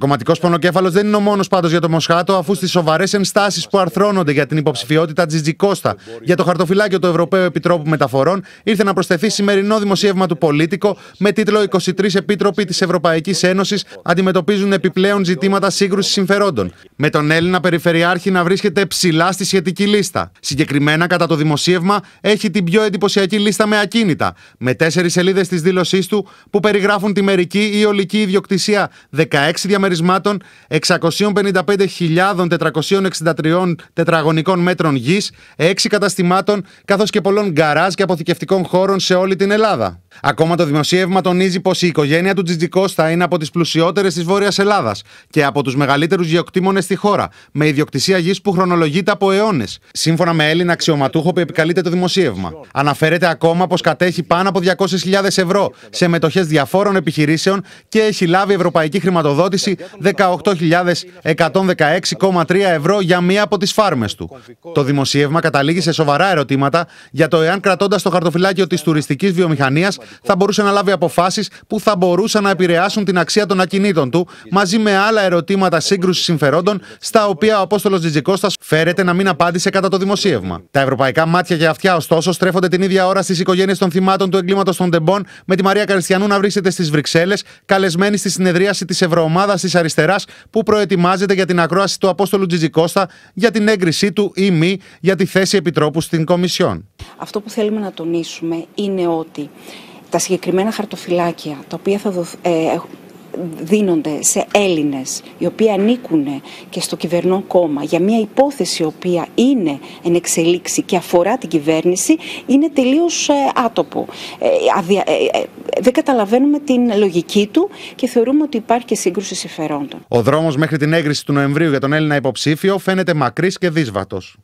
Ο κομματικός πονοκέφαλος δεν είναι ο μόνος πάντως για το Μοσχάτο, αφού στις σοβαρές ενστάσεις που αρθρώνονται για την υποψηφιότητα Τζιτζι Κώστα για το χαρτοφυλάκιο του Ευρωπαίου Επιτρόπου Μεταφορών, ήρθε να προσθεθεί σημερινό δημοσίευμα του Πολίτικο με τίτλο 23 Επίτροποι της Ευρωπαϊκής Ένωσης αντιμετωπίζουν επιπλέον ζητήματα σύγκρουσης συμφερόντων με τον Έλληνα Περιφερειάρχη να βρίσκεται ψηλά στη σχετική λίστα. Συγκεκριμένα, κατά το δημοσίευμα, έχει την πιο εντυπωσιακή λίστα με ακίνητα, με τέσσερις σελίδες της δήλωσής του που περιγράφουν τη μερική ή ολική ιδιοκτησία 16 διαμερισμάτων, 655.463 τετραγωνικών μέτρων γης, 6 καταστημάτων, καθώς και πολλών γκαράζ και αποθηκευτικών χώρων σε όλη την Ελλάδα. Ακόμα το δημοσίευμα τονίζει πως η οικογένεια του Τζιτζικό είναι από τις πλουσιότερες της Βόρειας Ελλάδας και από τους μεγαλύτερους γεωκτήμονες στη χώρα, με ιδιοκτησία γης που χρονολογείται από αιώνες. Σύμφωνα με Έλληνα αξιωματούχο που επικαλείται το δημοσίευμα. Αναφέρεται ακόμα πως κατέχει πάνω από 200.000 ευρώ σε μετοχές διαφόρων επιχειρήσεων και έχει λάβει ευρωπαϊκή χρηματοδότηση 18.116,3 ευρώ για μία από τις φάρμες του. Το δημοσίευμα καταλήγει σε σοβαρά ερωτήματα για το εάν κρατώντας το χαρτοφυλάκιο της τουριστικής βιομηχανίας θα μπορούσε να λάβει αποφάσεις που θα μπορούσαν να επηρεάσουν την αξία των ακινήτων του, μαζί με άλλα ερωτήματα σύγκρουσης συμφερόντων, στα οποία ο Απόστολος Τζιτζικώστας φέρεται να μην απάντησε κατά το δημοσίευμα. Τα ευρωπαϊκά μάτια και αυτιά, ωστόσο, στρέφονται την ίδια ώρα στις οικογένειες των θυμάτων του εγκλήματος των Ντεμπών, με τη Μαρία Καριστιανού να βρίσκεται στις Βρυξέλλες, καλεσμένη στη συνεδρίαση της Ευρωομάδας της Αριστεράς, που προετοιμάζεται για την ακρόαση του Απόστολου Τζιτζικώστα για την έγκρισή του ή μη για τη θέση επιτρόπου στην Κομισιόν. Αυτό που θέλουμε να τονίσουμε είναι ότι τα συγκεκριμένα χαρτοφυλάκια τα οποία θα ε, δίνονται σε Έλληνες οι οποίοι ανήκουν και στο κυβερνό κόμμα για μια υπόθεση η οποία είναι εν εξελίξη και αφορά την κυβέρνηση είναι τελείως ε, άτοπο. Ε, ε, δεν καταλαβαίνουμε την λογική του και θεωρούμε ότι υπάρχει και σύγκρουση συμφερόντων. Ο δρόμος μέχρι την έγκριση του Νοεμβρίου για τον Έλληνα υποψήφιο φαίνεται μακρύς και δύσβατος.